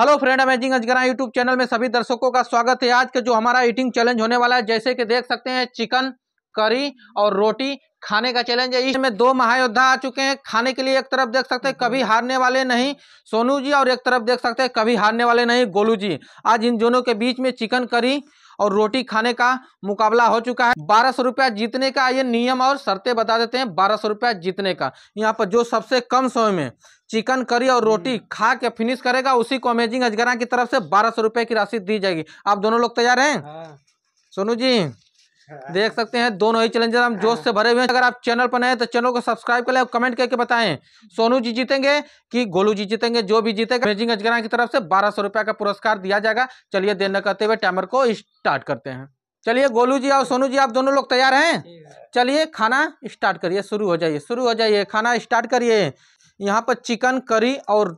Hello friend amazing Ajgara YouTube channel में सभी दर्शकों का स्वागत है आज का जो हमारा ईटिंग चैलेंज होने वाला है जैसे कि देख सकते हैं चिकन करी और रोटी खाने का चैलेंज है इसमें दो महायोद्धा आ चुके हैं खाने के लिए एक तरफ देख सकते हैं कभी हारने वाले नहीं सोनू जी और एक तरफ देख सकते हैं कभी हारने वाले नहीं गोलू जी आज इन दोनों के बीच में चिकन करी और रोटी खाने का मुकाबला हो चुका है बारह सौ रुपया जीतने का ये नियम और शर्तें बता देते हैं बारह सौ रुपया जीतने का यहाँ पर जो सबसे कम समय में चिकन करी और रोटी हम्म। खा के फिनिश करेगा उसी को अमेजिंग अजगरा की तरफ से बारह सौ रुपये की राशि दी जाएगी आप दोनों लोग तैयार हैं हाँ। सोनू जी देख सकते हैं दोनों ही चैलेंजर हम जोश से भरे हुए हैं अगर आप चैनल पर नए तो चैनल को सब्सक्राइब कर लें और कमेंट करके बताएं सोनू जी जीतेंगे कि गोलू जी जीतेंगे जो भी जीतेगा की तरफ से बारह सौ रुपया का पुरस्कार दिया जाएगा चलिए देर न करते हुए टाइमर को स्टार्ट करते हैं चलिए गोलू जी और सोनू जी आप दोनों लोग तैयार हैं चलिए खाना स्टार्ट करिए शुरू हो जाइए शुरू हो जाइए खाना स्टार्ट करिए यहाँ पर चिकन करी और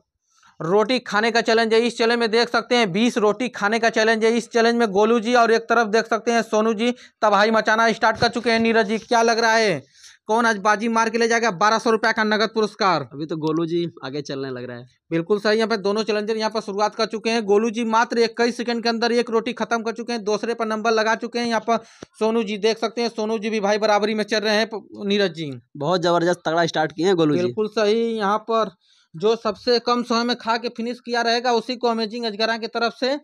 रोटी खाने का चैलेंज है इस चैलेंज में देख सकते हैं बीस रोटी खाने का चैलेंज है इस चैलेंज में गोलू जी और एक तरफ देख सकते हैं सोनू जी तबाही मचाना स्टार्ट कर चुके हैं नीरज जी क्या लग रहा है कौन आज बाजी मार के ले जाएगा बारह सौ रुपया का नगद पुरस्कार अभी तो गोलू जी आगे चलने लग रहा है बिल्कुल सही यहाँ पे दोनों चैलेंजर यहाँ पर शुरुआत कर चुके हैं गोलू जी मात्र इक्कीस सेकंड के अंदर एक रोटी खत्म कर चुके हैं दूसरे पर नंबर लगा चुके हैं यहाँ पर सोनू जी देख सकते हैं सोनू जी भी भाई बराबरी में चल रहे हैं नीरज जी बहुत जबरदस्त तगड़ा स्टार्ट किए हैं गोलू बिल्कुल सही यहाँ पर जो सबसे कम समय में खा के फिनिश किया रहेगा उसी को अमेजिंग अजगरा की तरफ से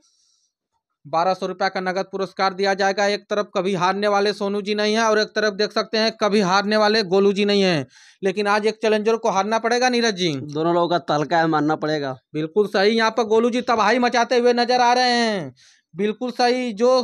बारह सौ रुपया का नगद पुरस्कार दिया जाएगा एक तरफ कभी हारने वाले सोनू जी नहीं है और एक तरफ देख सकते हैं कभी हारने वाले गोलू जी नहीं है लेकिन आज एक चैलेंजर को हारना पड़ेगा नीरज जी दोनों लोगों का तलका है मानना पड़ेगा बिल्कुल सही यहाँ पर गोलू जी तबाही मचाते हुए नजर आ रहे हैं बिल्कुल सही जो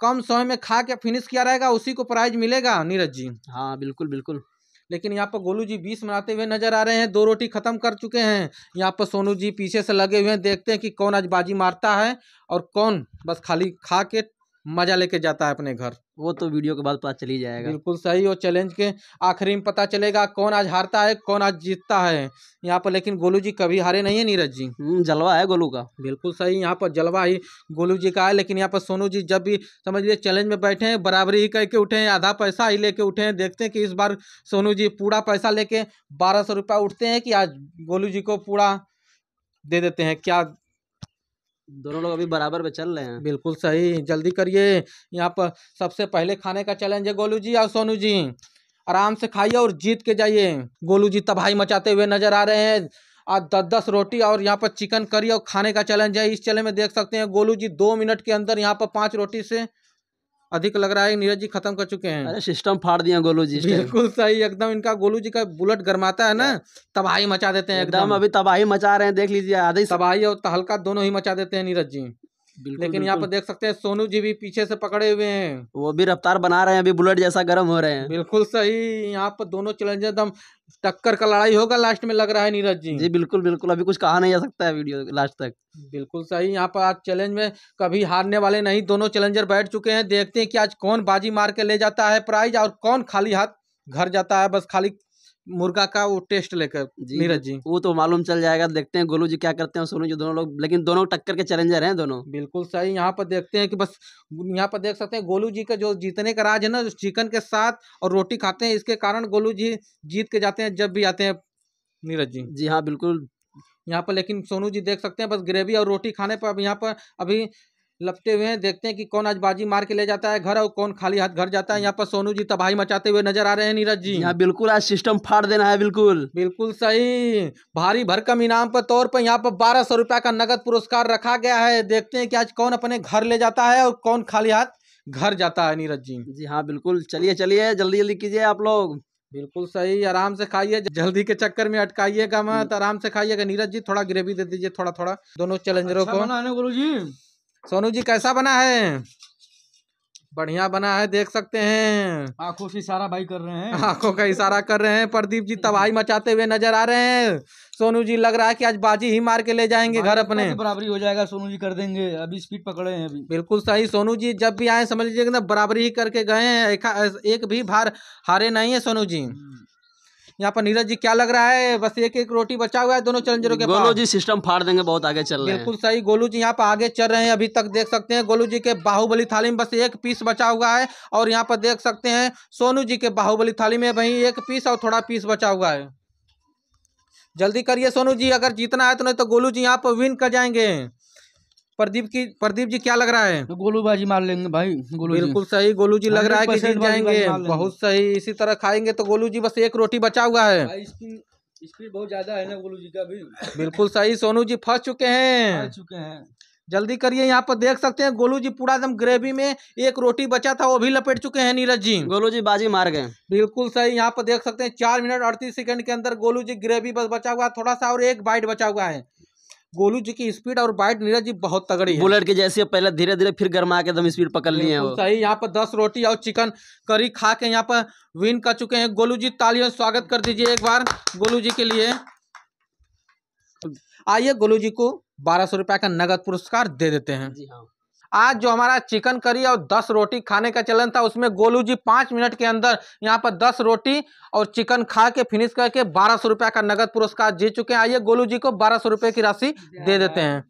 कम समय में खा के फिनिश किया रहेगा उसी को प्राइज मिलेगा नीरज जी हाँ बिल्कुल बिल्कुल लेकिन यहाँ पर गोलू जी बीस बनाते हुए नजर आ रहे हैं दो रोटी खत्म कर चुके हैं यहाँ पर सोनू जी पीछे से लगे हुए हैं देखते हैं कि कौन आज बाजी मारता है और कौन बस खाली खा के मज़ा लेके जाता है अपने घर वो तो वीडियो के बाद पता चल ही जाएगा बिल्कुल सही और चैलेंज के आखिरी में पता चलेगा कौन आज हारता है कौन आज जीतता है यहाँ पर लेकिन गोलू जी कभी हारे नहीं है नीरज जी हम्म, जलवा है गोलू का बिल्कुल सही यहाँ पर जलवा ही गोलू जी का है लेकिन यहाँ पर सोनू जी जब भी समझ लीजिए चैलेंज में बैठे हैं बराबरी ही करके उठे हैं आधा पैसा ही लेके उठे हैं देखते हैं कि इस बार सोनू जी पूरा पैसा लेके बारह सौ रुपया उठते हैं कि आज गोलू जी को पूरा दे देते हैं क्या दोनों लोग अभी बराबर पे चल रहे हैं बिल्कुल सही जल्दी करिए यहाँ पर सबसे पहले खाने का चैलेंज है गोलू जी और सोनू जी आराम से खाइए और जीत के जाइए गोलू जी तबाही मचाते हुए नजर आ रहे हैं आज दस दस रोटी और यहाँ पर चिकन करी और खाने का चैलेंज है इस चैलेंज में देख सकते हैं गोलू जी दो मिनट के अंदर यहाँ पर पाँच रोटी से अधिक लग रहा है नीरज जी खत्म कर चुके हैं अरे सिस्टम फाड़ दिया गोलू जी बिल्कुल सही एकदम इनका गोलू जी का बुलेट गरमाता है ना तबाही मचा देते हैं एकदम अभी तबाही मचा रहे हैं देख लीजिए आधी तबाही और तहलका दोनों ही मचा देते हैं नीरज जी लेकिन यहाँ पर देख सकते हैं सोनू जी भी पीछे से पकड़े हुए हैं वो भी रफ्तार बना रहे हैं अभी बुलेट जैसा गर्म हो रहे हैं बिल्कुल सही यहाँ पर दोनों चैलेंजर एकदम टक्कर का लड़ाई होगा लास्ट में लग रहा है नीरज जी जी बिल्कुल बिल्कुल अभी कुछ कहा नहीं जा सकता है वीडियो लास्ट तक बिल्कुल सही यहाँ पर आज चैलेंज में कभी हारने वाले नहीं दोनों चैलेंजर बैठ चुके हैं देखते हैं कि आज कौन बाजी मार के ले जाता है प्राइज और कौन खाली हाथ घर जाता है बस खाली मुर्गा का वो टेस्ट लेकर नीरज जी वो तो मालूम चल जाएगा देखते हैं गोलू जी क्या करते हैं सोनू जी दोनों लोग लेकिन दोनों टक्कर के चैलेंजर हैं दोनों बिल्कुल सही यहाँ पर देखते हैं कि बस यहाँ पर देख सकते हैं गोलू जी का जो जीतने का राज है ना चिकन के साथ और रोटी खाते हैं इसके कारण गोलू जी जीत के जाते हैं जब भी आते हैं नीरज जी जी हाँ बिल्कुल यहाँ पर लेकिन सोनू जी देख सकते हैं बस ग्रेवी और रोटी खाने पर अब यहाँ पर अभी लपटे हुए हैं देखते हैं कि कौन आज बाजी मार के ले जाता है घर और कौन खाली हाथ घर जाता है यहाँ पर सोनू जी तबाही मचाते हुए नजर आ रहे हैं नीरज जी यहाँ बिल्कुल आज सिस्टम फाड़ देना है बिल्कुल बिल्कुल सही भारी भरकम इनाम के तौर पर यहाँ पर बारह सौ रुपया का नगद पुरस्कार रखा गया है देखते हैं कि आज कौन अपने घर ले जाता है और कौन खाली हाथ घर जाता है नीरज जी जी हाँ बिल्कुल चलिए चलिए जल्दी जल्दी कीजिए आप लोग बिल्कुल सही आराम से खाइए जल्दी के चक्कर में अटकाइएगा मत हम्म। आराम से खाइएगा नीरज जी थोड़ा ग्रेवी दे दीजिए थोड़ा थोड़ा दोनों अच्छा चैलेंजरों अच्छा को जी सोनू जी कैसा बना है बढ़िया बना है देख सकते हैं आंखों से इशारा भाई कर रहे हैं आंखों का इशारा कर रहे हैं प्रदीप जी तबाही मचाते हुए नजर आ रहे हैं सोनू जी लग रहा है कि आज बाजी ही मार के ले जाएंगे घर अपने बराबरी हो जाएगा सोनू जी कर देंगे अभी स्पीड पकड़े हैं अभी बिल्कुल सही सोनू जी जब भी आए समझ लीजिए बराबरी ही करके गए हैं एक भी भार हारे नहीं है सोनू जी हम्म। यहाँ पर नीरज जी क्या लग रहा है बस एक एक रोटी बचा हुआ है दोनों चैलेंजरों के गोलू जी सिस्टम फाड़ देंगे बहुत आगे चल रहे हैं बिल्कुल सही गोलू जी यहाँ पर आगे चल रहे हैं अभी तक देख सकते हैं गोलू जी के बाहुबली थाली में बस एक पीस बचा हुआ है और यहाँ पर देख सकते हैं सोनू जी के बाहुबली थाली में वही एक पीस और थोड़ा पीस बचा हुआ है जल्दी करिए सोनू जी अगर जीतना है तो नहीं तो गोलू जी यहाँ पर विन कर जाएंगे प्रदीप की प्रदीप जी क्या लग रहा है तो गोलू भाजी मार लेंगे भाई गोलू बिल्कुल सही गोलू जी लग रहा है कि जीत जाएंगे बहुत सही इसी तरह खाएंगे तो गोलू जी बस एक रोटी बचा हुआ है स्पीड बहुत ज्यादा है ना गोलू जी का भी बिल्कुल सही सोनू जी फंस चुके हैं चुके हैं जल्दी करिए यहाँ पर देख सकते हैं गोलू जी पूरा एकदम ग्रेवी में एक रोटी बचा था वो भी लपेट चुके हैं नीरज जी गोलू जी बाजी मार गए बिल्कुल सही यहाँ पर देख सकते हैं चार मिनट अड़तीस सेकंड के अंदर गोलू जी ग्रेवी बस बचा हुआ थोड़ा सा और एक बाइट बचा हुआ है गोलू जी की स्पीड और बाइट नीरज जी बहुत तगड़ी है बुलेट के जैसे पहले धीरे धीरे फिर गर्मा के एकदम स्पीड पकड़ लिए हैं सही यहाँ पर दस रोटी और चिकन करी खा के यहाँ पर विन कर चुके हैं गोलू जी तालियों स्वागत कर दीजिए एक बार गोलू जी के लिए आइए गोलू जी को बारह सौ रुपया का नगद पुरस्कार दे देते हैं जी हाँ आज जो हमारा चिकन करी और दस रोटी खाने का चलन था उसमें गोलू जी पाँच मिनट के अंदर यहाँ पर दस रोटी और चिकन खा के फिनिश करके बारह सौ रुपया का नगद पुरस्कार जीत चुके हैं आइए गोलू जी को बारह सौ रुपये की राशि दे देते हैं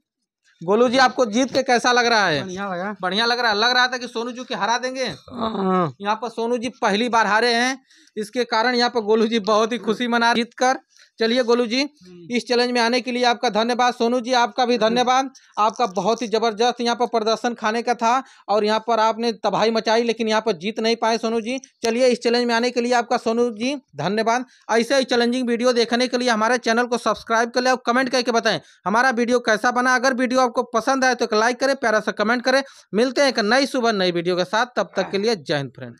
गोलू जी आपको जीत के कैसा लग रहा है बढ़िया लगा बढ़िया लग रहा है लग रहा था कि सोनू जी के हरा देंगे हाँ। यहाँ पर सोनू जी पहली बार हारे हैं इसके कारण यहाँ पर गोलू जी बहुत ही खुशी मना जीत कर चलिए गोलू जी हम्म। इस चैलेंज में आने के लिए आपका धन्यवाद सोनू जी आपका भी धन्यवाद आपका बहुत ही जबरदस्त यहाँ पर प्रदर्शन खाने का था और यहाँ पर आपने तबाही मचाई लेकिन यहाँ पर जीत नहीं पाए सोनू जी चलिए इस चैलेंज में आने के लिए आपका सोनू जी धन्यवाद ऐसे ही चैलेंजिंग वीडियो देखने के लिए हमारे चैनल को सब्सक्राइब कर ले और कमेंट करके बताएं हमारा वीडियो कैसा बना अगर वीडियो आपको पसंद आए तो एक लाइक करें प्यारा सा कमेंट करें मिलते हैं एक नई सुबह नई वीडियो के साथ तब तक हाँ। के लिए जय हिंद फ्रेंड